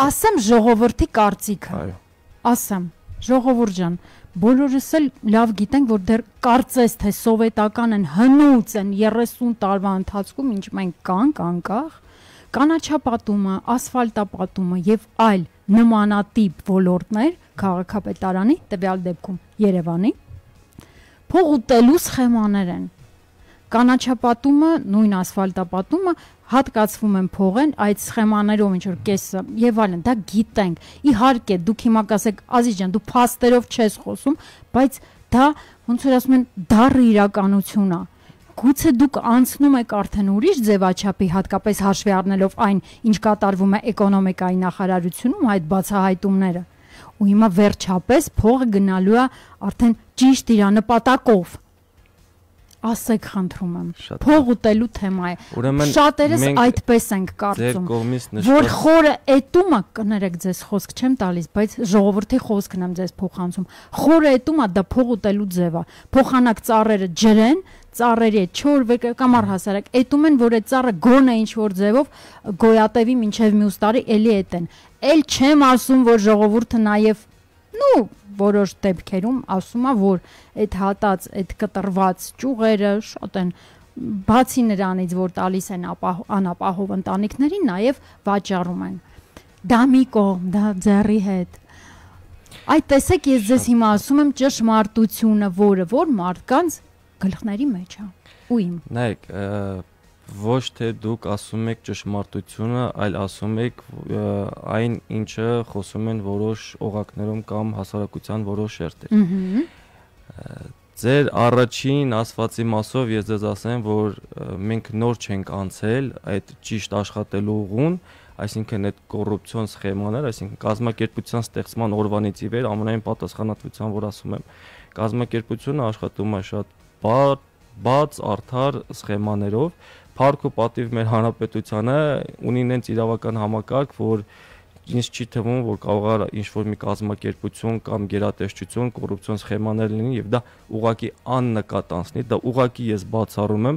ասեմ ժողովրդի կարծիքը։ Այո։ Ասեմ, ժողովուրդ ջան, բոլորս էլ լավ գիտենք, որ դեռ կարծես թե սովետական են հնուց են 30 տարվա ընթացքում ինչ մենք կանք անկախ կանաչապատումը, ասֆալտապատումը եւ այլ նմանատիպ ոլորտներ քաղաքապետարանի տվյալ դեպքում Երևանի փող ուտելու սխեմաներ են կանաչապատումը, նույն ասֆալտապատումը հատկացվում են փողեն այդ սխեմաներով ինչ որ կեսը եւ այլն դա գիտենք իհարկե դուք հիմա կասեք ազիզ ջան դու փաստերով չես խոսում բայց դա ոնց որ ասում են դառը իրականություն է գուցե դուք անցնում եք արդեն ուրիշ ձևաչափի հատկապես հաշվի առնելով այն ինչ կատարվում է էկոնոմիկայի նախարարությունում այդ բացահայտումները ու հիմա վերջապես փողը գնալու է արդեն ճիշտ իր նպատակով ասեք խնդրում եմ։ Փող ուտելու թեմա է։ Ուրեմն շատերս այդպես ենք կարծում։ Որ խորը էտումը կներեք ձեզ խոսք չեմ տալիս, բայց ժողովրդի խոսքն եմ ձեզ փոխանցում։ Խորը էտումը դա փող ուտելու ձև է։ Փոխանակ ծառերը ջրեն, ծառերի է 4 վկա կամ առհասարակ էտում են որ այդ ծառը գոնե ինչ որ ձևով գոյատևի մինչև մյուս տարի էլի էտեն։ Էլ չեմ ասում որ ժողովուրդը նաև Ну, որոշ դեպքերում ասում է, որ այդ հատած, այդ կտրված ճյուղերը շատ են բացի նրանից, որ տալիս են ապահ, անապահով ընտանիքներին, նաև վաճառում են։ Դա մի կողմ, դա ձեռի հետ։ Այդ տեսեք, ես ձեզ հիմա ասում եմ ճշմարտությունը, որը որ մարդկանց գլխների մեջ է։ Ու իմ։ Նայեք, ոչ թե դուք ասում եք ճշմարտությունը, այլ ասում եք այն, ինչը խոսում են որոշ օղակներում կամ հասարակության որոշ շերտեր։ Ձեր առաջին ասվածի մասով ես ձեզ ասեմ, որ մենք նոր չենք անցել այդ ճիշտ աշխատելու ուղին, այսինքն այդ կոռուպցիոն սխեմաներ, այսինքն կազմակերպության ստեղծման օրվանից ի վեր ամենայն պատասխանատվության, որ ասում եմ, կազմակերպությունը աշխատում է շատ բաց, արդար սխեմաներով, հարկ ու պատիվ մեր հանրապետությանը ունի նենց իրավական համակարգ, որ ինձ չի թվում, որ կարող է ինչ-որ մի կազմակերպություն կամ գերատեսչություն կոռուպցիոն սխեմաներ լինի եւ դա ուղակի աննկատ անցնի, դա ուղակի ես բացառում եմ